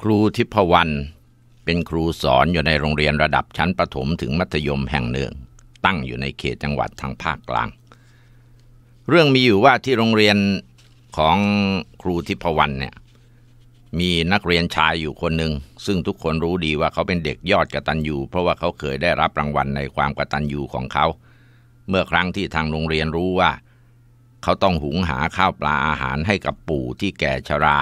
ครูทิพวรรณเป็นครูสอนอยู่ในโรงเรียนระดับชั้นประถมถึงมัธยมแห่งหนึ่งตั้งอยู่ในเขตจังหวัดทางภาคกลาง เรื่องมีอยู่ว่าที่โรงเรียนของครูทิพวรรณเนี่ย มีนักเรียนชายอยู่คนหนึ่ง ซึ่งทุกคนรู้ดีว่าเขาเป็นเด็กยอดกระตันยูเพราะว่าเขาเคยได้รับรางวัลในความกระตันยูของเขา เมื่อครั้งที่ทางโรงเรียนรู้ว่า เขาต้องหุงหาข้าวปลาอาหารให้กับปู่ที่แก่ชรา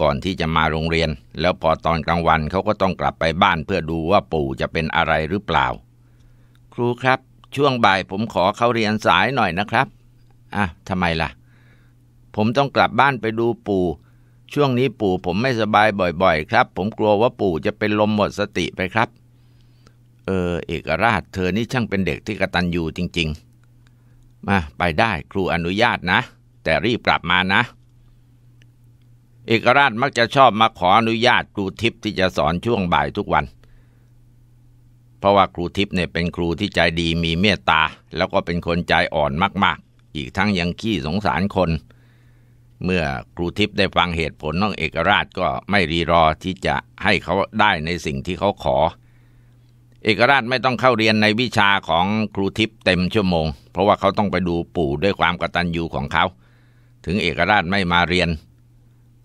ก่อนที่จะมาโรงเรียนแล้วพอตอนกลางวันเขาก็ต้องกลับไปบ้านเพื่อดูว่าปู่จะเป็นอะไรหรือเปล่า ครูครับ ช่วงบ่ายผมขอเข้าเรียนสายหน่อยนะครับอ่ะทำไมล่ะ ผมต้องกลับบ้านไปดูปู่ช่วงนี้ปู่ผมไม่สบายบ่อย ๆ ครับ ผมกลัวว่าปู่จะเป็นลมหมดสติไปครับ เออ เอกราช เธอนี่ช่างเป็นเด็กที่กระตันยูจริง ๆ มาไปได้ ครูอนุญาตนะ แต่รีบกลับมานะเอกราชมักจะชอบมาขออนุญาตครูทิพย์ที่จะสอนช่วงบ่ายทุกวัน เพราะว่าครูทิพย์เนี่ยเป็นครูที่ใจดีมีเมตตา แล้วก็เป็นคนใจอ่อนมาก ๆ อีกทั้งยังขี้สงสารคน เมื่อครูทิพย์ได้ฟังเหตุผลน้องเอกราชก็ไม่รีรอที่จะให้เขาได้ในสิ่งที่เขาขอ เอกราชไม่ต้องเข้าเรียนในวิชาของครูทิพย์เต็มชั่วโมง เพราะว่าเขาต้องไปดูปู่ด้วยความกตัญญูของเขา ถึงเอกราชไม่มาเรียน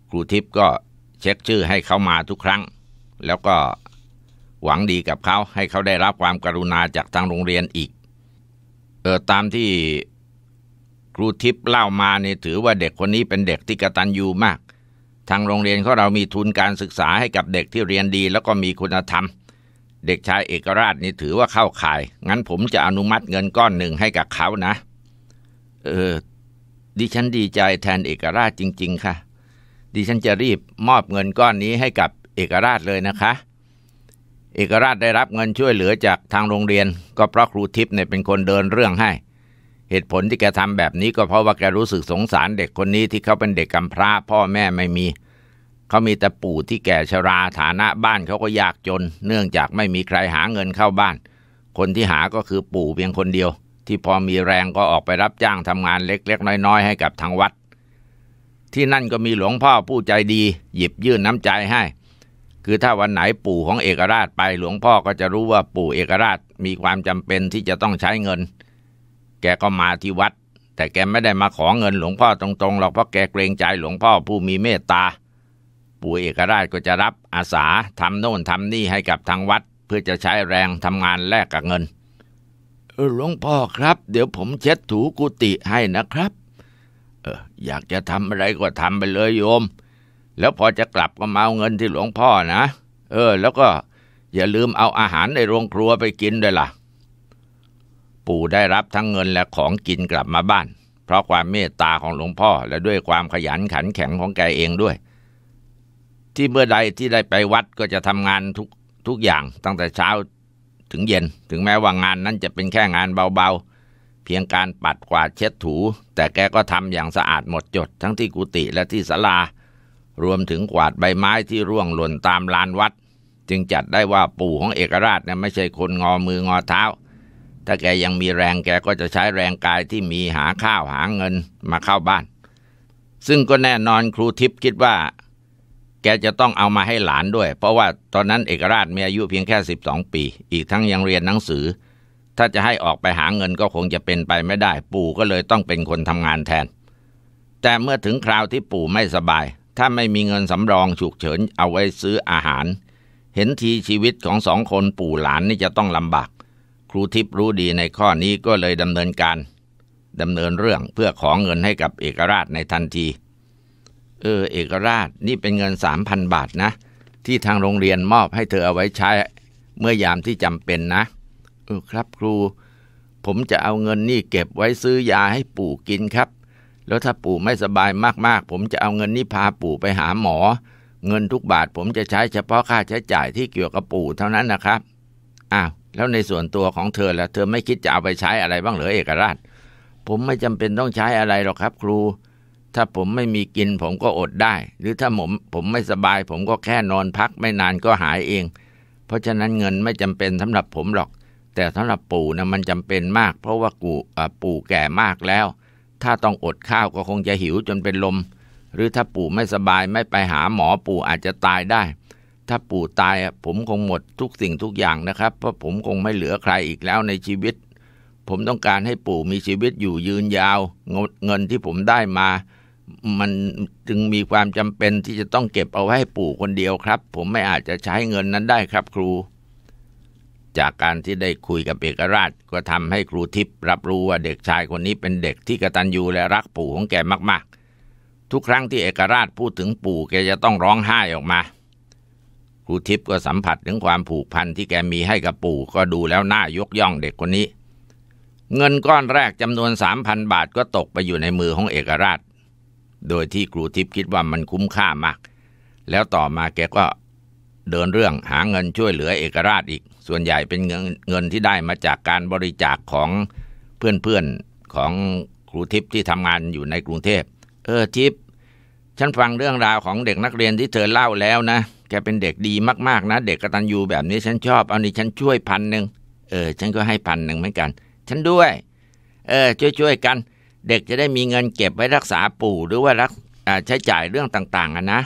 ครูทิพย์ก็เช็คชื่อให้เขามาทุกครั้ง แล้วก็หวังดีกับเขา ให้เขาได้รับความกรุณาจากทางโรงเรียนอีกเออตามที่ครูทิพย์เล่ามาเนี่ยถือว่าเด็กคนนี้เป็นเด็กที่กตัญญูมาก ทางโรงเรียนของเรามีทุนการศึกษาให้กับเด็กที่เรียนดี แล้วก็มีคุณธรรม เด็กชายเอกราชนี่ถือว่าเข้าข่าย งั้นผมจะอนุมัติเงินก้อนหนึ่งให้กับเขานะเออดิฉันดีใจแทนเอกราชจริง ๆค่ะดิฉันจะรีบมอบเงินก้อนนี้ให้กับเอกราชเลยนะคะ เอกราชได้รับเงินช่วยเหลือจากทางโรงเรียนก็เพราะครูทิพย์เนี่ยเป็นคนเดินเรื่องให้ เหตุผลที่แกทำแบบนี้ก็เพราะว่าแกรู้สึกสงสารเด็กคนนี้ที่เขาเป็นเด็กกำพร้า พ่อแม่ไม่มี เขามีแต่ปู่ที่แก่ชราฐานะบ้านเขาก็ยากจน เนื่องจากไม่มีใครหาเงินเข้าบ้าน คนที่หาก็คือปู่เพียงคนเดียว ที่พอมีแรงก็ออกไปรับจ้างทำงานเล็ก ๆ น้อยๆให้กับทางวัดที่นั่นก็มีหลวงพ่อผู้ใจดีหยิบยื่นน้ำใจให้ คือถ้าวันไหนปู่ของเอกราชไปหลวงพ่อก็จะรู้ว่าปู่เอกราชมีความจำเป็นที่จะต้องใช้เงิน แกก็มาที่วัด แต่แกไม่ได้มาขอเงินหลวงพ่อตรง ๆหรอกเพราะแกเกรงใจหลวงพ่อผู้มีเมตตาปู่เอกราชก็จะรับอาสาทำโน่นทำนี่ให้กับทางวัด เพื่อจะใช้แรงทำงานแลกกับเงินหลวงพ่อครับ เดี๋ยวผมเช็ดถูกุฏิให้นะครับเอออยากจะทำอะไรก็ทำไปเลยโยม แล้วพอจะกลับก็มาเอาเงินที่หลวงพ่อนะ เออ แล้วก็อย่าลืมเอาอาหารในโรงครัวไปกินด้วยละ่ะ ปู่ได้รับทั้งเงินและของกินกลับมาบ้าน เพราะความเมตตาของหลวงพ่อ และด้วยความขยันขันแข็งของแกเองด้วย ที่เมื่อใดที่ได้ไปวัดก็จะทำงานทุกทุกอย่างตั้งแต่เช้าถึงเย็น ถึงแม้ว่างานนั้นจะเป็นแค่งานเบาๆพียงการปัดกวาดเช็ดถู แต่แกก็ทำอย่างสะอาดหมดจด ทั้งที่กุฏิและที่ศาลา รวมถึงกวาดใบไม้ที่ร่วงหล่นตามลานวัด จึงจัดได้ว่าปู่ของเอกราชเนี่ยไม่ใช่คนงอมืองอเท้าถ้าแกยังมีแรงแกก็จะใช้แรงกายที่มีหาข้าวหาเงินมาเข้าบ้าน ซึ่งก็แน่นอนครูทิพย์คิดว่าแกจะต้องเอามาให้หลานด้วย เพราะว่าตอนนั้นเอกราชมีอายุเพียงแค่ 12 ปี อีกทั้งยังเรียนหนังสือถ้าจะให้ออกไปหาเงินก็คงจะเป็นไปไม่ได้ ปู่ก็เลยต้องเป็นคนทำงานแทน แต่เมื่อถึงคราวที่ปู่ไม่สบาย ถ้าไม่มีเงินสำรองฉุกเฉินเอาไว้ซื้ออาหาร เห็นทีชีวิตของสองคนปู่หลานนี่จะต้องลำบากครูทิพย์รู้ดีในข้อนี้ก็เลยดำเนินการดำเนินเรื่องเพื่อขอเงินให้กับเอกราชในทันที เออเอกราชนี่เป็นเงินสามพันบาทนะ ที่ทางโรงเรียนมอบให้เธอเอาไว้ใช้ เมื่อยามที่จำเป็นนะเออครับครู ผมจะเอาเงินนี่เก็บไว้ซื้อยาให้ปู่กินครับ แล้วถ้าปู่ไม่สบายมากๆ ผมจะเอาเงินนี่พาปู่ไปหาหมอ เงินทุกบาทผมจะใช้เฉพาะค่าใช้จ่ายที่เกี่ยวกับปู่เท่านั้นนะครับอ้าวแล้วในส่วนตัวของเธอละวเธอไม่คิดจะเอาไปใช้อะไรบ้างเหรอเอกราช ผมไม่จำเป็นต้องใช้อะไรหรอกครับครู ถ้าผมไม่มีกิน ผมก็อดได้ หรือถ้าผมผมไม่สบาย ผมก็แค่นอนพักไม่นานก็หายเอง เพราะฉะนั้นเงินไม่จำเป็นสำหรับผมหรอกแต่สำหรับปู่นะมันจำเป็นมาก เพราะว่ากูปู่แก่มากแล้ว ถ้าต้องอดข้าวก็คงจะหิวจนเป็นลม หรือถ้าปู่ไม่สบายไม่ไปหาหมอปู่อาจจะตายได้ ถ้าปู่ตายผมคงหมดทุกสิ่งทุกอย่างนะครับเพราะผมคงไม่เหลือใครอีกแล้วในชีวิต ผมต้องการให้ปู่มีชีวิตอยู่ยืนยาว เงินที่ผมได้มา มันจึงมีความจำเป็นที่จะต้องเก็บเอาไว้ให้ปู่คนเดียวครับ ผมไม่อาจจะใช้เงินนั้นได้ครับครูจากการที่ได้คุยกับเอกราชก็ทำให้ครูทิพย์รับรู้ว่าเด็กชายคนนี้เป็นเด็กที่กระตันยูและรักปู่ของแกมากๆ ทุกครั้งที่เอกราชพูดถึงปู่แกจะต้องร้องไห้ออกมา ครูทิพย์ก็สัมผัสถึงความผูกพันที่แกมีให้กับปู่ก็ดูแล้วน่ายกย่องเด็กคนนี้ เงินก้อนแรกจำนวนสามพันบาทก็ตกไปอยู่ในมือของเอกราช โดยที่ครูทิพย์คิดว่ามันคุ้มค่ามาก แล้วต่อมาแกก็เดินเรื่องหาเงินช่วยเหลือเอกราชอีกส่วนใหญ่เป็นเงินเงินที่ได้มาจากการบริจาคของเพื่อนๆของครูทิพย์ที่ทำงานอยู่ในกรุงเทพเออทิพย์ฉันฟังเรื่องราวของเด็กนักเรียนที่เธอเล่าแล้วนะแกเป็นเด็กดีมากๆนะ เด็กกตัญญูแบบนี้ฉันชอบเอานี่ฉันช่วยพันหนึ่งเออฉันก็ให้พันหนึ่งเหมือนกันฉันด้วยเออช่วยๆกัน เด็กจะได้มีเงินเก็บไว้รักษาปู่หรือว่ารักใช้จ่ายเรื่องต่างๆอ่ะนะ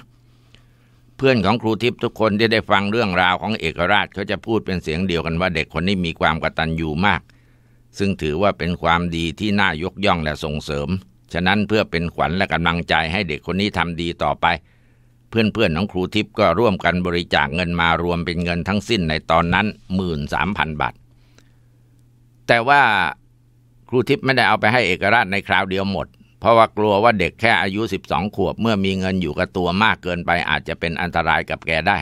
เพื่อนของครูทิพย์ทุกคนที่ได้ฟังเรื่องราวของเอกราชเขาจะพูดเป็นเสียงเดียวกันว่าเด็กคนนี้มีความกตัญญูมาก ซึ่งถือว่าเป็นความดีที่น่ายกย่องและส่งเสริม ฉะนั้นเพื่อเป็นขวัญและกำลังใจให้เด็กคนนี้ทำดีต่อไป เพื่อนๆของครูทิพย์ก็ร่วมกันบริจาคเงินมารวมเป็นเงินทั้งสิ้นในตอนนั้น13,000บาทแต่ว่าครูทิพย์ไม่ได้เอาไปให้เอกราชในคราวเดียวหมดเพราะว่ากลัวว่าเด็กแค่อายุ 12 ขวบ เมื่อมีเงินอยู่กับตัวมากเกินไปอาจจะเป็นอันตรายกับแกได้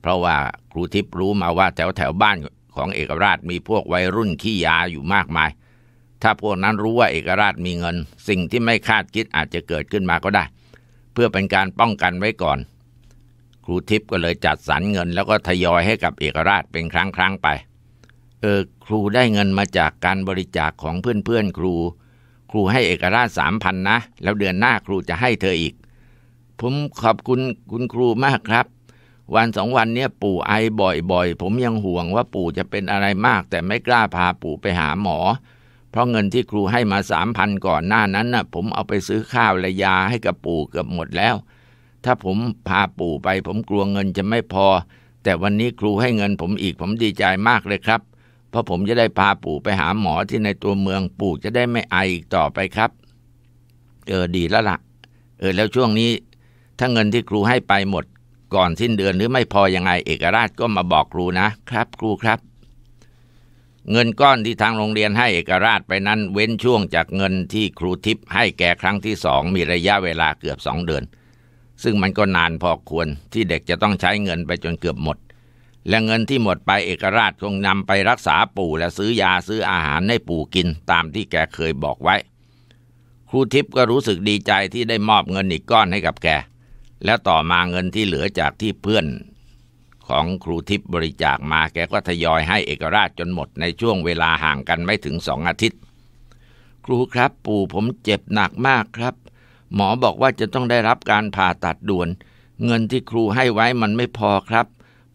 เพราะว่าครูทิพย์รู้มาว่าแถวแถวบ้านของเอกราชมีพวกวัยรุ่นขี้ยาอยู่มากมาย ถ้าพวกนั้นรู้ว่าเอกราชมีเงิน สิ่งที่ไม่คาดคิดอาจจะเกิดขึ้นมาก็ได้ เพื่อเป็นการป้องกันไว้ก่อน ครูทิพย์ก็เลยจัดสรรเงิน แล้วก็ทยอยให้กับเอกราชเป็นครั้งครั้งไป เออครูได้เงินมาจากการบริจาคของเพื่อนๆครูครูให้เอกราชสามพันนะแล้วเดือนหน้าครูจะให้เธออีก ผมขอบคุณคุณครูมากครับ วันสองวันเนี้ยปู่ไอบ่อย ๆ ผมยังห่วงว่าปู่จะเป็นอะไรมาก แต่ไม่กล้าพาปู่ไปหาหมอเพราะเงินที่ครูให้มาสามพันก่อนหน้านั้นนะ่ะผมเอาไปซื้อข้าวและยาให้กับปู่เกือบหมดแล้ว ถ้าผมพาปู่ไป ผมกลัวเงินจะไม่พอ แต่วันนี้ครูให้เงินผมอีกผมดีใจมากเลยครับพราะผมจะได้พาปู่ไปหาหมอที่ในตัวเมืองปู่จะได้ไม่ไอ อีกต่อไปครับ เออดีแล้วละ่ะเออแล้วช่วงนี้ถ้าเงินที่ครูให้ไปหมดก่อนสิ้นเดือนหรือไม่พอยังไงเอกราชก็มาบอกครูนะครับครูครับ เงินก้อนที่ทางโรงเรียนให้เอกราชไปนั้น เว้นช่วงจากเงินที่ครูทิพย์ให้แก่ครั้งที่สองมีระยะเวลาเกือบสองเดือนซึ่งมันก็นานพอควรที่เด็กจะต้องใช้เงินไปจนเกือบหมดและเงินที่หมดไปเอกราชคงนำไปรักษาปู่และซื้อยาซื้ออาหารให้ปู่กินตามที่แกเคยบอกไว้ ครูทิพย์ก็รู้สึกดีใจที่ได้มอบเงินอีกก้อนให้กับแก และต่อมาเงินที่เหลือจากที่เพื่อนของครูทิพย์บริจาคมาแกก็ทยอยให้เอกราชจนหมดในช่วงเวลาห่างกันไม่ถึงสองอาทิตย์ ครูครับปู่ผมเจ็บหนักมากครับ หมอบอกว่าจะต้องได้รับการผ่าตัดด่วน เงินที่ครูให้ไว้มันไม่พอครับ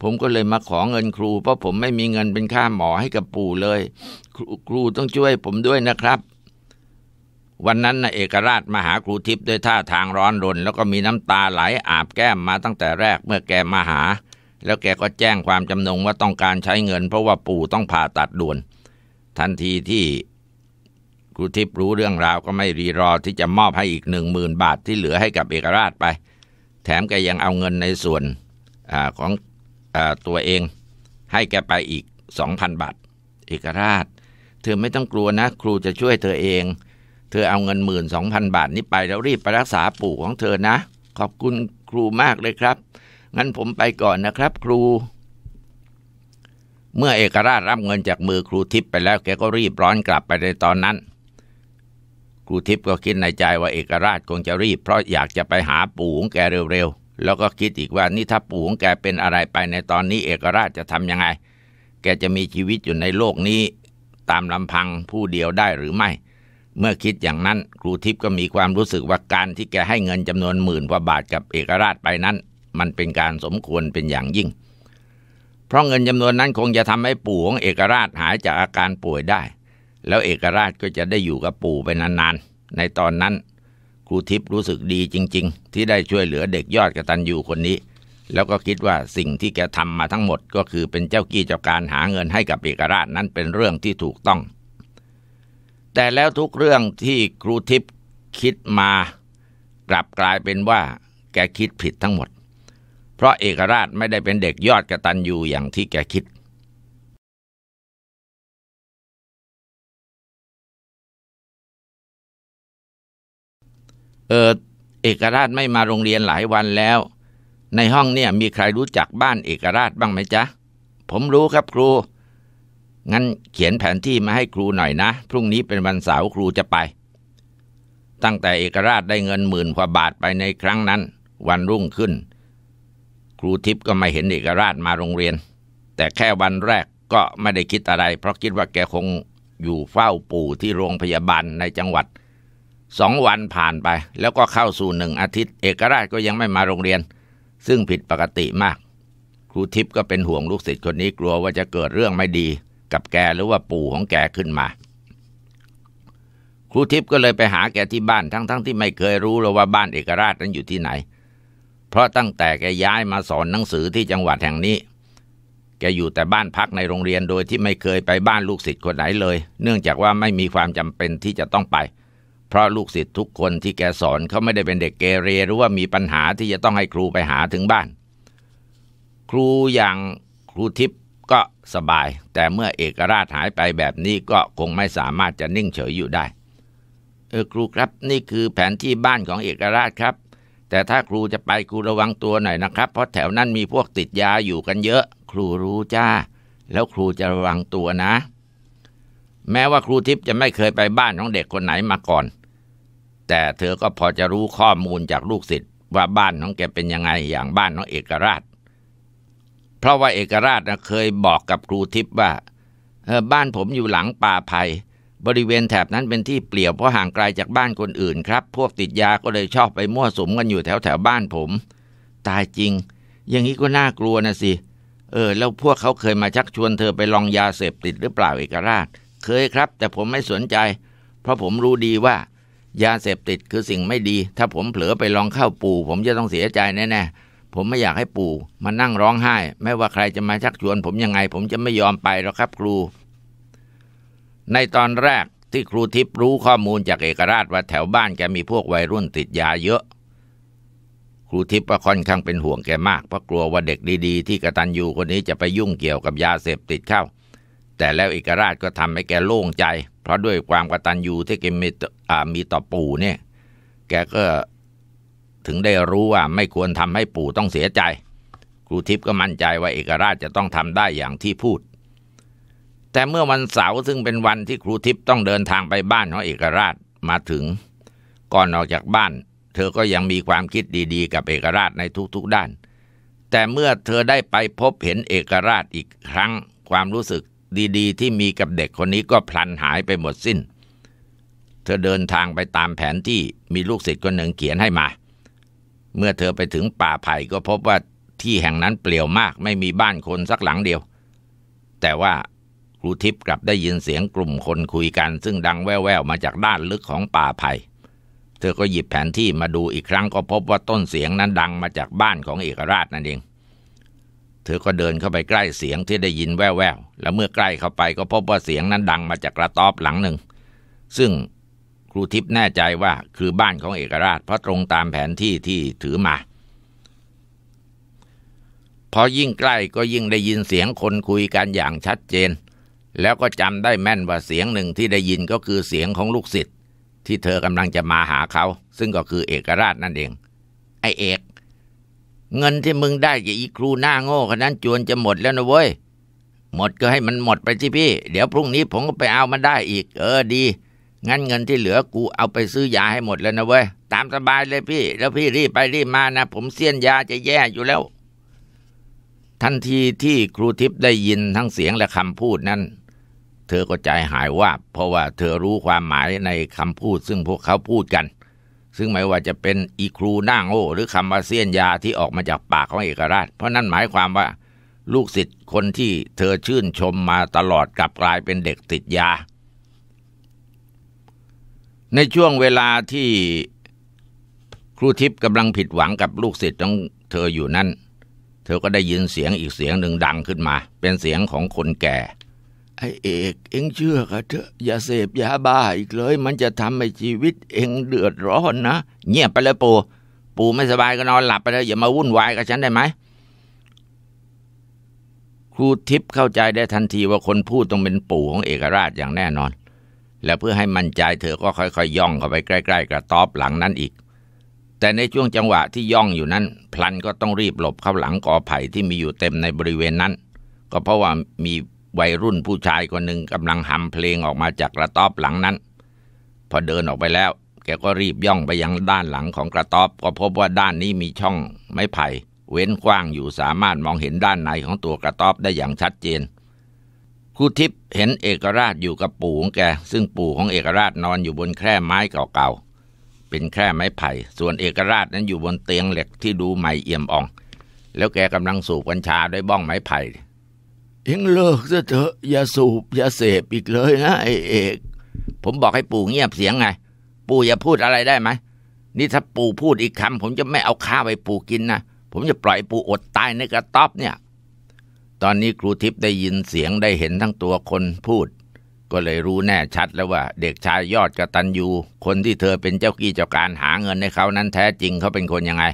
ผมก็เลยมาขอเงินครู เพราะผมไม่มีเงินเป็นค่าหมอให้กับปู่เลยครูครูต้องช่วยผมด้วยนะครับ วันนั้นนะเอกราชมาหาครูทิพย์ด้วยท่าทางร้อนรน แล้วก็มีน้ำตาไหลอาบแก้มมาตั้งแต่แรกเมื่อแกมาหา แล้วแกก็แจ้งความจำนงว่าต้องการใช้เงินเพราะว่าปู่ต้องผ่าตัดด่วน ทันทีที่ครูทิพย์รู้เรื่องราวก็ไม่รีรอที่จะมอบให้อีกหนึ่งหมื่นบาทที่เหลือให้กับเอกราชไป แถมแกยังเอาเงินในส่วนอของตัวเองให้แกไปอีก 2,000บาทเอกราช เธอไม่ต้องกลัวนะ ครูจะช่วยเธอเอง เธอเอาเงินหมื่นสองพันบาทนี้ไปแล้วรีบไปรักษาปู่ของเธอนะ ขอบคุณครูมากเลยครับงั้นผมไปก่อนนะครับ ครู เมื่อเอกราชรับเงินจากมือครูทิพย์ไปแล้วแกก็รีบร้อนกลับไปในตอนนั้น ครูทิพย์ก็คิดในใจว่าเอกราชคงจะรีบเพราะอยากจะไปหาปู่ของแกเร็วๆแล้วก็คิดอีกว่านี่ถ้าปู่ของแกเป็นอะไรไปในตอนนี้เอกราชจะทำยังไง แกจะมีชีวิตอยู่ในโลกนี้ตามลำพังผู้เดียวได้หรือไม่ เมื่อคิดอย่างนั้น ครูทิพย์ก็มีความรู้สึกว่าการที่แกให้เงินจำนวนหมื่นกว่าบาทกับเอกราชไปนั้นมันเป็นการสมควรเป็นอย่างยิ่ง เพราะเงินจำนวนนั้นคงจะทำให้ปู่ของเอกราชหายจากอาการป่วยได้ แล้วเอกราชก็จะได้อยู่กับปู่ไปนานๆในตอนนั้นครูทิพย์รู้สึกดีจริง ๆ ที่ได้ช่วยเหลือเด็กยอดกระตันยูคนนี้ แล้วก็คิดว่าสิ่งที่แกทำมาทั้งหมดก็คือเป็นเจ้ากี้เจ้าการหาเงินให้กับเอกราชนั้นเป็นเรื่องที่ถูกต้อง แต่แล้วทุกเรื่องที่ครูทิพย์คิดมากลับกลายเป็นว่า แกคิดผิดทั้งหมด เพราะเอกราชไม่ได้เป็นเด็กยอดกระตันยูอย่างที่แกคิดเออเอกราชไม่มาโรงเรียนหลายวันแล้ว ในห้องเนี่ยมีใครรู้จักบ้านเอกราชบ้างไหมจ๊ะ ผมรู้ครับครู งั้นเขียนแผนที่มาให้ครูหน่อยนะ พรุ่งนี้เป็นวันเสาร์ครูจะไป ตั้งแต่เอกราชได้เงินหมื่นกว่าบาทไปในครั้งนั้น วันรุ่งขึ้น ครูทิพย์ก็ไม่เห็นเอกราชมาโรงเรียน แต่แค่วันแรกก็ไม่ได้คิดอะไร เพราะคิดว่าแกคงอยู่เฝ้าปู่ที่โรงพยาบาลในจังหวัดสองวันผ่านไป แล้วก็เข้าสู่หนึ่งอาทิตย์ เอกราชก็ยังไม่มาโรงเรียน ซึ่งผิดปกติมาก ครูทิพย์ก็เป็นห่วงลูกศิษย์คนนี้กลัวว่าจะเกิดเรื่องไม่ดี กับแกหรือว่าปู่ของแกขึ้นมา ครูทิพย์ก็เลยไปหาแกที่บ้านทั้งๆทที่ไม่เคยรู้เลยว่าบ้านเอกราชนั้นอยู่ที่ไหน เพราะตั้งแต่แกย้ายมาสอนหนังสือที่จังหวัดแห่งนี้ แกอยู่แต่บ้านพักในโรงเรียนโดยที่ไม่เคยไปบ้านลูกศิษย์คนไหนเลย เนื่องจากว่าไม่มีความจำเป็นที่จะต้องไปเพราะลูกศิษย์ทุกคนที่แกสอนเขาไม่ได้เป็นเด็กเกเร หรือว่ามีปัญหาที่จะต้องให้ครูไปหาถึงบ้าน ครูอย่างครูทิพย์ก็สบายแต่เมื่อเอกราชหายไปแบบนี้ก็คงไม่สามารถจะนิ่งเฉยอยู่ได้เออครูครับนี่คือแผนที่บ้านของเอกราชครับ แต่ถ้าครูจะไปครูระวังตัวหน่อยนะครับ เพราะแถวนั้นมีพวกติดยาอยู่กันเยอะ ครูรู้จ้าแล้วครูจะระวังตัวนะ แม้ว่าครูทิพย์จะไม่เคยไปบ้านของเด็กคนไหนมาก่อนแต่เธอก็พอจะรู้ข้อมูลจากลูกศิษย์ว่าบ้านน้องแกเป็นยังไงอย่างบ้านน้องเอกราช เพราะว่าเอกราชเคยบอกกับครูทิพย์ว่าบ้านผมอยู่หลังป่าไผ่บริเวณแถบนั้นเป็นที่เปลี่ยวเพราะห่างไกลาจากบ้านคนอื่น ครับ พวกติดยาก็เลยชอบไปมั่วสุมกันอยู่แถวแถวบ้านผม ตายจริง อย่างนี้ก็น่ากลัวนะสิ เออ แล้วพวกเขาเคยมาชักชวนเธอไปลองยาเสพติดหรือเปล่าเอกราช เคยครับ แต่ผมไม่สนใจ เพราะผมรู้ดีว่ายาเสพติดคือสิ่งไม่ดี ถ้าผมเผลอไปลองเข้าปู่ผมจะต้องเสียใจแน่ ๆ ผมไม่อยากให้ปู่มานั่งร้องไห้ ไม่ว่าใครจะมาชักชวนผมยังไง ผมจะไม่ยอมไปหรอกครับครู ในตอนแรกที่ครูทิพย์รู้ข้อมูลจากเอกราชว่าแถวบ้านแกมีพวกวัยรุ่นติดยาเยอะ ครูทิพย์ก็ค่อนข้างเป็นห่วงแกมากเพราะกลัวว่าเด็กดี ๆ ที่กระตันยูคนนี้จะไปยุ่งเกี่ยวกับยาเสพติดเข้า แต่แล้วเอกราชก็ทำให้แกโล่งใจเพราะด้วยความกตัญญูที่แกมีมีต่อปู่เนี่ย แกก็ถึงได้รู้ว่าไม่ควรทำให้ปู่ต้องเสียใจ ครูทิพย์ก็มั่นใจว่าเอกราชจะต้องทำได้อย่างที่พูด แต่เมื่อวันเสาร์ซึ่งเป็นวันที่ครูทิพย์ต้องเดินทางไปบ้านของเอกราชมาถึง ก่อนออกจากบ้าน เธอก็ยังมีความคิดดีๆ กับเอกราชในทุกๆด้าน แต่เมื่อเธอได้ไปพบเห็นเอกราชอีกครั้งความรู้สึกดีๆที่มีกับเด็กคนนี้ก็พลันหายไปหมดสิน้น เธอเดินทางไปตามแผนที่มีลูกศิษย์คนหนึ่งเขียนให้มา เมื่อเธอไปถึงป่าไผ่ก็พบว่าที่แห่งนั้นเปลี่ยวมากไม่มีบ้านคนสักหลังเดียว แต่ว่าครูทิพย์กลับได้ยินเสียงกลุ่มคนคุยกันซึ่งดังแว่วๆ มาจากด้านลึกของป่าไผ่ เธอก็หยิบแผนที่มาดูอีกครั้งก็พบว่าต้นเสียงนั้นดังมาจากบ้านของเอกราชนั่นเองเธอก็เดินเข้าไปใกล้เสียงที่ได้ยินแววๆ แล้วเมื่อใกล้เข้าไปก็พบว่าเสียงนั้นดังมาจากกระต๊อบหลังหนึ่ง ซึ่งครูทิพย์แน่ใจว่าคือบ้านของเอกราชเพราะตรงตามแผนที่ที่ถือมา พอยิ่งใกล้ก็ยิ่งได้ยินเสียงคนคุยกันอย่างชัดเจน แล้วก็จำได้แม่นว่าเสียงหนึ่งที่ได้ยินก็คือเสียงของลูกศิษย์ที่เธอกำลังจะมาหาเขา ซึ่งก็คือเอกราชนั่นเอง ไอเอกเงินที่มึงได้จากอีครูหน้าโง่คนนั้นจวนจะหมดแล้วนะเว้ยหมดก็ให้มันหมดไปสิพี่ เดี๋ยวพรุ่งนี้ผมก็ไปเอามาได้อีก เออดีงั้นเงินที่เหลือกูเอาไปซื้อยาให้หมดแล้วนะเว้ยตามสบายเลยพี่ แล้วพี่รีบไปรีบมานะผมเสี้ยนยาจะแย่อยู่แล้ว ทันทีที่ครูทิพย์ได้ยินทั้งเสียงและคำพูดนั้น เธอก็ใจหายว่าเพราะว่าเธอรู้ความหมายในคำพูดซึ่งพวกเขาพูดกันซึ่งหมายว่าจะเป็นอีครูนน่าโอหรือคำว่าเซียนยาที่ออกมาจากปากของเอกราช เพราะนั่นหมายความว่า ลูกศิษย์คนที่เธอชื่นชมมาตลอดกลับกลายเป็นเด็กติดยา ในช่วงเวลาที่ครูทิพย์กำลังผิดหวังกับลูกศิษย์ของเธออยู่นั้น เธอก็ได้ยินเสียงอีกเสียงหนึ่งดังขึ้นมา เป็นเสียงของคนแก่ไอเอก เอ็งเชื่อกระเถอะอย่าเสพยาบ้าอีกเลย มันจะทำให้ชีวิต เอ็งเดือดร้อนนะเงียบไปเลยปู่ปู่ไม่สบายก็นอน หลับไปเลยอย่ามาวุ่นวายกับฉันได้ไหมครูทิพย์เข้าใจได้ทันทีว่าคนพูดต้องเป็นปู่ของเอกราชอย่างแน่นอน และเพื่อให้มั่นใจเธอก็ค่อยๆย่องเข้าไปใกล้ ๆกระต๊อบหลังนั้นอีก แต่ในช่วงจังหวะที่ย่องอยู่นั้นพลันก็ต้องรีบหลบเข้าหลังกอไผ่ที่มีอยู่เต็มในบริเวณนั้น ก็เพราะว่ามีวัยรุ่นผู้ชายคนหนึ่งกำลังหำเพลงออกมาจากกระต๊อบหลังนั้น พอเดินออกไปแล้วแกก็รีบย่องไปยังด้านหลังของกระต๊อบ ก็พบว่าด้านนี้มีช่องไม้ไผ่ เว้นกว้างอยู่สามารถมองเห็นด้านในของตัวกระต๊อบได้อย่างชัดเจนครูทิพย์เห็นเอกราชอยู่กับปู่ของแก ซึ่งปู่ของเอกราชนอนอยู่บนแคร่ไม้เก่าๆเป็นแคร่ไม้ไผ่ ส่วนเอกราชนั้นอยู่บนเตียงเหล็กที่ดูใหม่เอี่ยมอ่องแล้วแกกำลังสูบกัญชาด้วยบ้องไม้ไผ่เอ็งเลิกซะเถอะอย่าสูบอย่าเสพอีกเลยนะ ไอ้เอก ผมบอกให้ปู่เงียบเสียงไง ปู่อย่าพูดอะไรได้ไหม นี่ถ้าปู่พูดอีกคำผมจะไม่เอาข้าวไปปู่กินนะ ผมจะปล่อยปู่อดตายในกระต๊อบเนี่ย ตอนนี้ครูทิพย์ได้ยินเสียงได้เห็นทั้งตัวคนพูด ก็เลยรู้แน่ชัดแล้วว่าเด็กชายยอดกระตันยูคนที่เธอเป็นเจ้ากี้เจ้าการหาเงินในเขานั้นแท้จริงเขาเป็นคนยังไง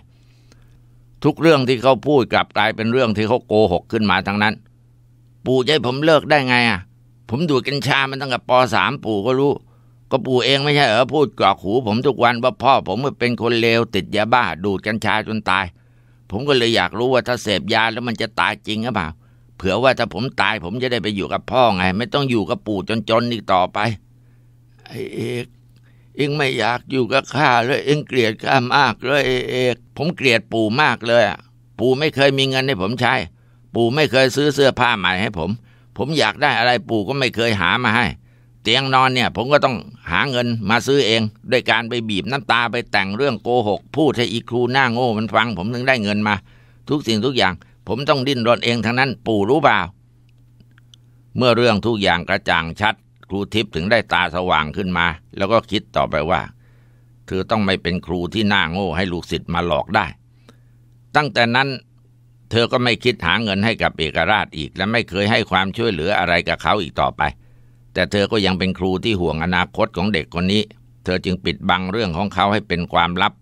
ทุกเรื่องที่เขาพูดกลับกลายเป็นเรื่องที่เขาโกหกขึ้นมาทั้งนั้นปู่จะให้ผมเลิกได้ไงอ่ะ ผมดูดกัญชา มันตั้งแต่ปสามปู่ก็รู้ ก็ปู่เองไม่ใช่เหรอพูดกรอกหูผมทุกวันว่าพ่อผมเป็นคนเลวติดยาบ้า ดูดกัญชาจนตาย ผมก็เลยอยากรู้ว่าถ้าเสพยาแล้วมันจะตายจริงหรือเปล่า เผื่อว่าถ้าผมตายผมจะได้ไปอยู่กับพ่อไง ไม่ต้องอยู่กับปู่จนๆอีกต่อไปไอเอกเองไม่อยากอยู่กับข้าเลยเองเกลียดข้ามากเลยเอกผมเกลียดปู่มากเลยอ่ะปู่ไม่เคยมีเงินให้ผมใช้ปู่ไม่เคยซื้อเสื้อผ้าใหม่ให้ผม ผมอยากได้อะไรปู่ก็ไม่เคยหามาให้ เตียงนอนเนี่ยผมก็ต้องหาเงินมาซื้อเองด้วยการไปบีบน้ำตาไปแต่งเรื่องโกหก พูดให้อีครูหน้าโง่มันฟัง ผมถึงได้เงินมา ทุกสิ่งทุกอย่าง ผมต้องดิ้นรนเองทั้งนั้น ปู่รู้เปล่าเมื่อเรื่องทุกอย่างกระจ่างชัด ครูทิพย์ถึงได้ตาสว่างขึ้นมา แล้วก็คิดต่อไปว่าเธอต้องไม่เป็นครูที่หน้าโง่ให้ลูกศิษย์มาหลอกได้ ตั้งแต่นั้นเธอก็ไม่คิดหาเงินให้กับเอกราชอีกและไม่เคยให้ความช่วยเหลืออะไรกับเขาอีกต่อไป แต่เธอก็ยังเป็นครูที่ห่วงอนาคตของเด็กคนนี้ เธอจึงปิดบังเรื่องของเขาให้เป็นความลับ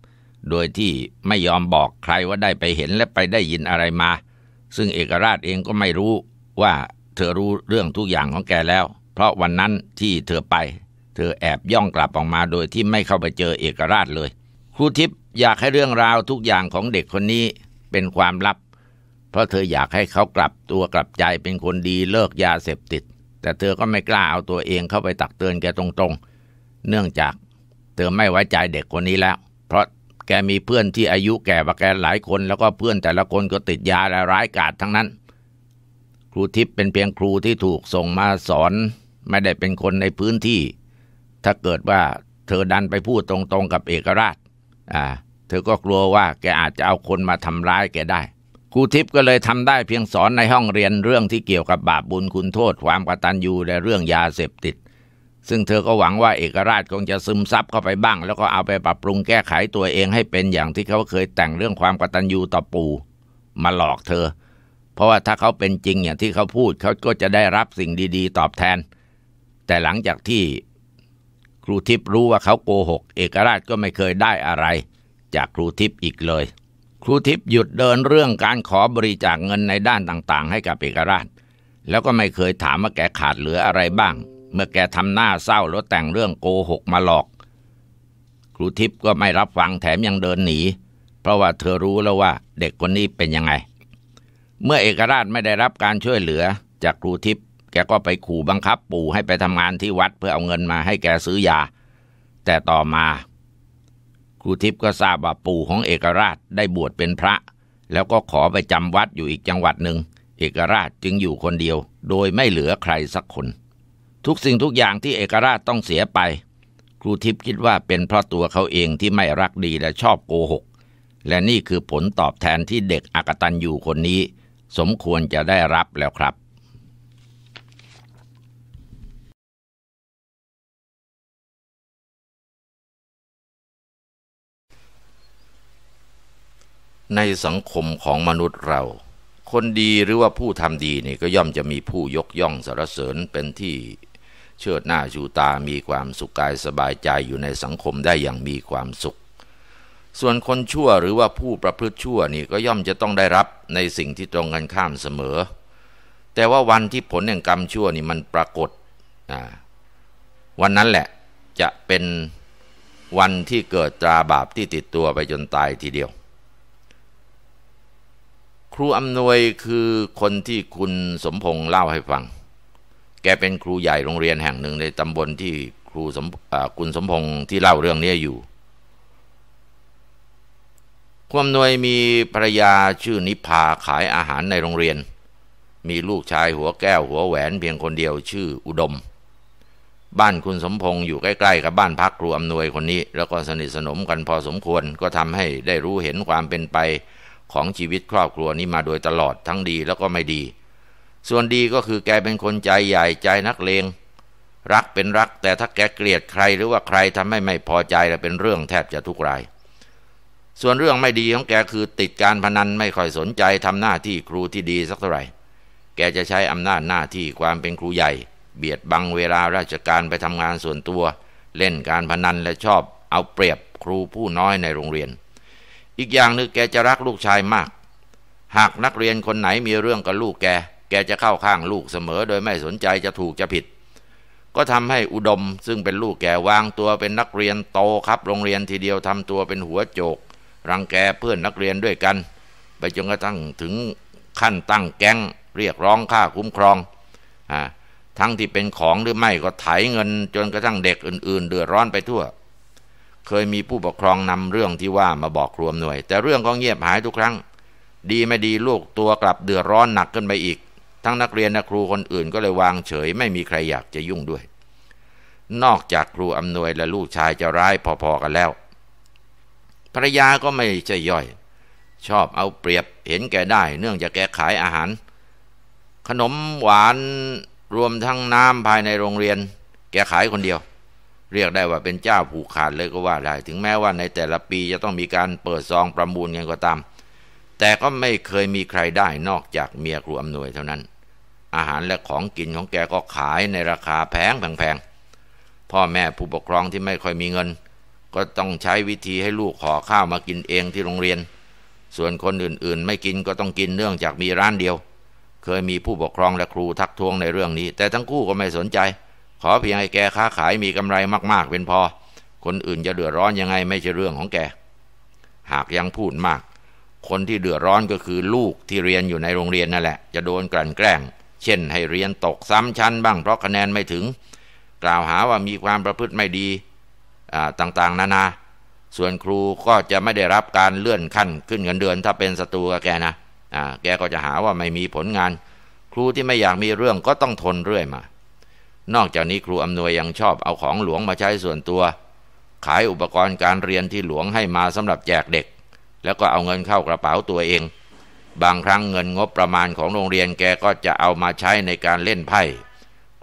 โดยที่ไม่ยอมบอกใครว่าได้ไปเห็นและไปได้ยินอะไรมา ซึ่งเอกราชเองก็ไม่รู้ว่าเธอรู้เรื่องทุกอย่างของแกแล้ว เพราะวันนั้นที่เธอไป เธอแอบย่องกลับออกมาโดยที่ไม่เข้าไปเจอเอกราชเลย ครูทิพย์อยากให้เรื่องราวทุกอย่างของเด็กคนนี้เป็นความลับเพราะเธออยากให้เขากลับตัวกลับใจเป็นคนดีเลิกยาเสพติด แต่เธอก็ไม่กล้าเอาตัวเองเข้าไปตักเตือนแกตรงๆ เนื่องจากเธอไม่ไว้ใจเด็กคนนี้แล้ว เพราะแกมีเพื่อนที่อายุแก่กว่าแกหลายคนแล้วก็เพื่อนแต่ละคนก็ติดยาและร้ายกาจทั้งนั้น ครูทิพย์เป็นเพียงครูที่ถูกส่งมาสอนไม่ได้เป็นคนในพื้นที่ ถ้าเกิดว่าเธอดันไปพูดตรง ๆ กับเอกราช อ่า เธอก็กลัวว่าแกอาจจะเอาคนมาทำร้ายแกได้ครูทิพย์ก็เลยทำได้เพียงสอนในห้องเรียนเรื่องที่เกี่ยวกับบาปบุญคุณโทษ ความกตัญญูและเรื่องยาเสพติด ซึ่งเธอก็หวังว่าเอกราชคงจะซึมซับเข้าไปบ้าง แล้วก็เอาไปปรับปรุงแก้ไขตัวเองให้เป็นอย่างที่เขาเคยแต่งเรื่องความกตัญญูต่อปู่ มาหลอกเธอ เพราะว่าถ้าเขาเป็นจริงอย่างที่เขาพูดเขาก็จะได้รับสิ่งดี ๆ ตอบแทน แต่หลังจากที่ ครูทิพย์รู้ว่าเขาโกหก เอกราชก็ไม่เคยได้อะไร จากครูทิพย์อีกเลยครูทิพย์หยุดเดินเรื่องการขอบริจาคเงินในด้านต่างๆ ให้กับเอกราช แล้วก็ไม่เคยถามว่าแกขาดเหลืออะไรบ้าง เมื่อแกทำหน้าเศร้าแล้วแต่งเรื่องโกหก มาหลอก ครูทิพย์ก็ไม่รับฟังแถมยังเดินหนี เพราะว่าเธอรู้แล้วว่าเด็กคนนี้เป็นยังไง เมื่อเอกราชไม่ได้รับการช่วยเหลือ จากครูทิพย์แกก็ไปขู่บังคับปู่ให้ไปทำงานที่วัดเพื่อเอาเงินมาให้แกซื้อยาแต่ต่อมาครูทิพย์ก็ทราบว่าปู่ของเอกราชได้บวชเป็นพระ แล้วก็ขอไปจำวัดอยู่อีกจังหวัดหนึ่ง เอกราชจึงอยู่คนเดียว โดยไม่เหลือใครสักคน ทุกสิ่งทุกอย่างที่เอกราชต้องเสียไป ครูทิพย์คิดว่าเป็นเพราะตัวเขาเองที่ไม่รักดีและชอบโกหก และนี่คือผลตอบแทนที่เด็กอกตันอยู่คนนี้ สมควรจะได้รับแล้วครับในสังคมของมนุษย์เรา คนดีหรือว่าผู้ทำดีนี่ก็ย่อมจะมีผู้ยกย่องสรรเสริญเป็นที่เชิดหน้าชูตา มีความสุขกายสบายใจอยู่ในสังคมได้อย่างมีความสุข ส่วนคนชั่วหรือว่าผู้ประพฤติชั่วนี่ก็ย่อมจะต้องได้รับในสิ่งที่ตรงกันข้ามเสมอ แต่ว่าวันที่ผลแห่งกรรมชั่วนี่มันปรากฏ วันนั้นแหละจะเป็นวันที่เกิดตราบาปที่ติดตัวไปจนตายทีเดียวครูอำนวยคือคนที่คุณสมพงษ์เล่าให้ฟัง แกเป็นครูใหญ่โรงเรียนแห่งหนึ่งในตำบลที่ครูสมคุณสมพงษ์ที่เล่าเรื่องนี้อยู่ ครูอานวยมีภรรยาชื่อนิพาขายอาหารในโรงเรียน มีลูกชายหัวแก้วหัวแหวนเพียงคนเดียวชื่ออุดม บ้านคุณสมพงษ์อยู่ใกล้ๆกับบ้านพักครูอานวยคนนี้ แล้วก็สนิทสนมกันพอสมควรก็ทำให้ได้รู้เห็นความเป็นไปของชีวิตครอบครัวนี้มาโดยตลอดทั้งดีแล้วก็ไม่ดี ส่วนดีก็คือแกเป็นคนใจใหญ่ใจนักเลง รักเป็นรักแต่ถ้าแกเกลียดใคร หรือว่าใครทำให้ไม่พอใจแล้วเป็นเรื่องแทบจะทุกราย ส่วนเรื่องไม่ดีของแกคือติดการพนันไม่ค่อยสนใจทำหน้าที่ครูที่ดีสักเท่าไหร่ แกจะใช้อำนาจหน้าที่ความเป็นครูใหญ่ เบียดบังเวลาราชการไปทำงานส่วนตัว เล่นการพนันและชอบเอาเปรียบครูผู้น้อยในโรงเรียนอีกอย่างนึงแกจะรักลูกชายมาก หากนักเรียนคนไหนมีเรื่องกับลูกแก แกจะเข้าข้างลูกเสมอโดยไม่สนใจจะถูกจะผิด ก็ทำให้อุดมซึ่งเป็นลูกแกวางตัวเป็นนักเรียนโตครับ โรงเรียนทีเดียวทำตัวเป็นหัวโจก รังแกเพื่อนนักเรียนด้วยกัน ไปจนกระทั่งถึงขั้นตั้งแก๊งเรียกร้องค่าคุ้มครองอ่าทั้งที่เป็นของหรือไม่ก็ไถเงิน จนกระทั่งเด็กอื่นๆเดือดร้อนไปทั่วเคยมีผู้ปกครองนำเรื่องที่ว่ามาบอกรวมหน่วย แต่เรื่องก็เงียบหายทุกครั้ง ดีไม่ดีลูกตัวกลับเดือดร้อนหนักขึ้นไปอีก ทั้งนักเรียนนักครูคนอื่นก็เลยวางเฉย ไม่มีใครอยากจะยุ่งด้วย นอกจากครูอำนวยและลูกชายจะร้ายพอๆกันแล้วภรรยาก็ไม่ใจย่อย ชอบเอาเปรียบเห็นแก่ได้ เนื่องจากแกขายอาหาร ขนมหวานรวมทั้งน้ำภายในโรงเรียน แกขายคนเดียวเรียกได้ว่าเป็นเจ้าผูกขาดเลยก็ว่าได้ถึงแม้ว่าในแต่ละปีจะต้องมีการเปิดซองประมูลกันก็ตาม แต่ก็ไม่เคยมีใครได้นอกจากเมียครูอำนวยเท่านั้น อาหารและของกินของแกก็ขายในราคาแพงแพงพ่อแม่ผู้ปกครองที่ไม่ค่อยมีเงิน ก็ต้องใช้วิธีให้ลูกห่อข้าวมากินเองที่โรงเรียน ส่วนคนอื่นๆ ไม่กินก็ต้องกินเนื่องจากมีร้านเดียว เคยมีผู้ปกครองและครูทักท้วงในเรื่องนี้ แต่ทั้งคู่ก็ไม่สนใจขอเพียงให้แกค้าขายมีกำไรมาก ๆ เป็นพอ คนอื่นจะเดือดร้อนยังไงไม่ใช่เรื่องของแกหากยังพูดมาก คนที่เดือดร้อนก็คือลูกที่เรียนอยู่ในโรงเรียนนั่นแหละจะโดนกลั่นแกล้งเช่นให้เรียนตกซ้ำชั้น บ้างเพราะคะแนนไม่ถึง กล่าวหาว่ามีความประพฤติไม่ดีต่างๆ นานา ส่วนครูก็จะไม่ได้รับการเลื่อนขั้น ขึ้นเงินเดือนถ้าเป็นศัตรูกับแกนะะแกก็จะหาว่าไม่มีผลงาน ครูที่ไม่อยากมีเรื่องก็ต้องทนเรื่อยมานอกจากนี้ครูอำนวยยังชอบเอาของหลวงมาใช้ส่วนตัว ขายอุปกรณ์การเรียนที่หลวงให้มาสำหรับแจกเด็ก แล้วก็เอาเงินเข้ากระเป๋าตัวเอง บางครั้งเงินงบประมาณของโรงเรียนแกก็จะเอามาใช้ในการเล่นไพ่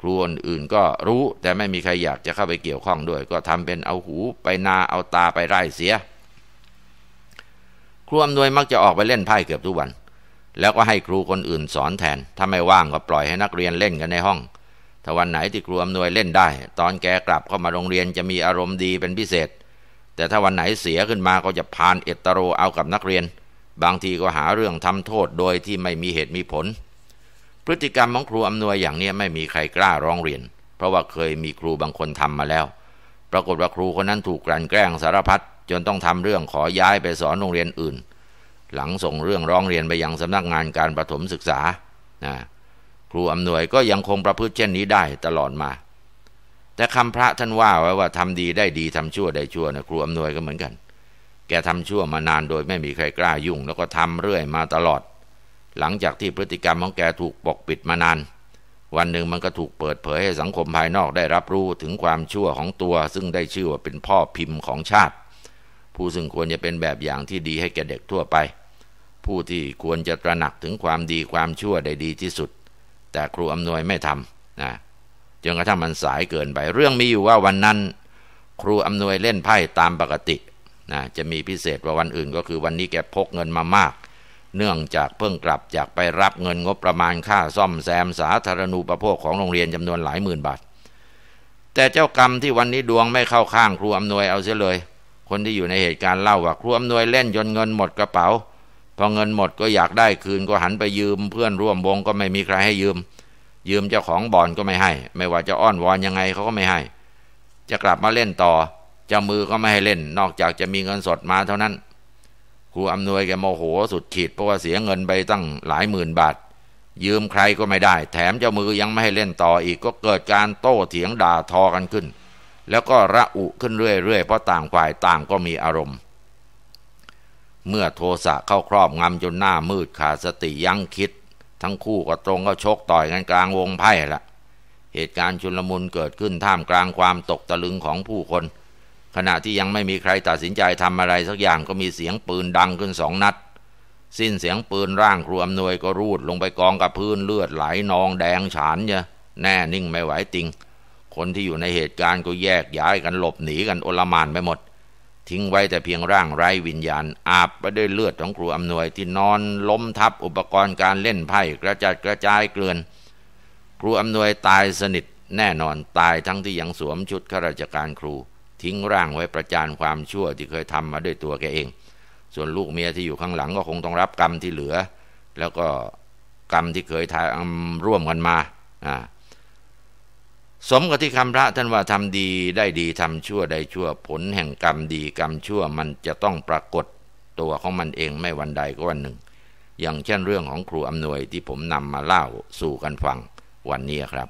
ครูอื่นก็รู้แต่ไม่มีใครอยากจะเข้าไปเกี่ยวข้องด้วย ก็ทำเป็นเอาหูไปนาเอาตาไปไร่เสีย ครูอำนวยมักจะออกไปเล่นไพ่เกือบทุกวัน แล้วก็ให้ครูคนอื่นสอนแทนถ้าไม่ว่างก็ปล่อยให้นักเรียนเล่นกันในห้องถ้าวันไหนที่ครูอำนวยเล่นได้ ตอนแกกลับเข้ามาโรงเรียนจะมีอารมณ์ดีเป็นพิเศษ แต่ถ้าวันไหนเสียขึ้นมาก็จะพานเอตโรเอากับนักเรียน บางทีก็หาเรื่องทำโทษโดยที่ไม่มีเหตุมีผล พฤติกรรมของครูอำนวยอย่างนี้ไม่มีใครกล้าร้องเรียน เพราะว่าเคยมีครูบางคนทำมาแล้ว ปรากฏว่าครูคนนั้นถูกกลั่นแกล้งสารพัดจนต้องทำเรื่องขอย้ายไปสอนโรงเรียนอื่น หลังส่งเรื่องร้องเรียนไปยังสำนักงานการประถมศึกษานะครูอำนวยก็ยังคงประพฤติเช่นนี้ได้ตลอดมา แต่คำพระท่านว่าไว้ว่าทำดีได้ดีทำชั่วได้ชั่วนะครูอำนวยก็เหมือนกัน แกทำชั่วมานานโดยไม่มีใครกล้ายุ่งแล้วก็ทำเรื่อยมาตลอด หลังจากที่พฤติกรรมของแกถูกปกปิดมานาน วันหนึ่งมันก็ถูกเปิดเผยให้สังคมภายนอกได้รับรู้ถึงความชั่วของตัวซึ่งได้ชื่อว่าเป็นพ่อพิมพ์ของชาติ ผู้ซึ่งควรจะเป็นแบบอย่างที่ดีให้แกเด็กทั่วไป ผู้ที่ควรจะตระหนักถึงความดีความชั่วได้ดีที่สุดแต่ครูอำนวยไม่ทำนะจนกระทั่งมันสายเกินไป เรื่องมีอยู่ว่าวันนั้นครูอำนวยเล่นไพ่ตามปกตินะจะมีพิเศษว่าวันอื่นก็คือวันนี้แกพกเงินมามาก เนื่องจากเพิ่งกลับจากไปรับเงินงบประมาณค่าซ่อมแซมสาธารณูปโภคของโรงเรียนจำนวนหลายหมื่นบาทแต่เจ้ากรรมที่วันนี้ดวงไม่เข้าข้าง ครูอำนวยเอาเสียเลย คนที่อยู่ในเหตุการณ์เล่าว่าครูอำนวยเล่นจนเงินหมดกระเป๋าพอเงินหมดก็อยากได้คืนก็หันไปยืมเพื่อนร่วมวงก็ไม่มีใครให้ยืม ยืมเจ้าของบ่อนก็ไม่ให้ ไม่ว่าจะอ้อนวอนยังไงเขาก็ไม่ให้จะกลับมาเล่นต่อ เจ้ามือก็ไม่ให้เล่น นอกจากจะมีเงินสดมาเท่านั้นครูอำนวยแกโมโหสุดขีดเพราะว่าเสียเงินไปตั้งหลายหมื่นบาท ยืมใครก็ไม่ได้ แถมเจ้ามือยังไม่ให้เล่นต่ออีกก็เกิดการโต้เถียงด่าทอกันขึ้น แล้วก็ระอุขึ้นเรื่อยๆเพราะต่างฝ่ายต่างก็มีอารมณ์เมื่อโทสะเข้าครอบงำจนหน้ามืดขาดสติยั้งคิด ทั้งคู่ก็ตรงก็ชกต่อยกันกลางวงไพ่ละ เหตุการณ์ชุลมุนเกิดขึ้นท่ามกลางความตกตะลึงของผู้คน ขณะที่ยังไม่มีใครตัดสินใจทำอะไรสักอย่างก็มีเสียงปืนดังขึ้นสองนัด สิ้นเสียงปืนร่างครูอำนวยก็รูดลงไปกองกับพื้นเลือดไหลนองแดงฉานเนแน่นิ่งไม่ไหวติง คนที่อยู่ในเหตุการณ์ก็แยกย้ายกันหลบหนีกันโอลมานไปหมดทิ้งไว้แต่เพียงร่างไร้วิญญาณ อาบไปด้วยเลือดของครูอำนวย ที่นอนล้มทับอุปกรณ์การเล่นไพ่ กระจัดกระจายเกลื่อน ครูอำนวยตายสนิทแน่นอนตายทั้งที่ยังสวมชุดข้าราชการครู ทิ้งร่างไว้ประจานความชั่วที่เคยทำมาด้วยตัวแกเอง ส่วนลูกเมียที่อยู่ข้างหลังก็คงต้องรับกรรมที่เหลือ แล้วก็กรรมที่เคยทำร่วมกันมาอ่าสมกับที่คำพระท่านว่าทำดีได้ดีทำชั่วได้ชั่วผลแห่งกรรมดีกรรมชั่วมันจะต้องปรากฏตัวของมันเองไม่วันใดก็วันหนึ่ง อย่างเช่นเรื่องของครูอำนวยที่ผมนำมาเล่าสู่กันฟังวันนี้ครับ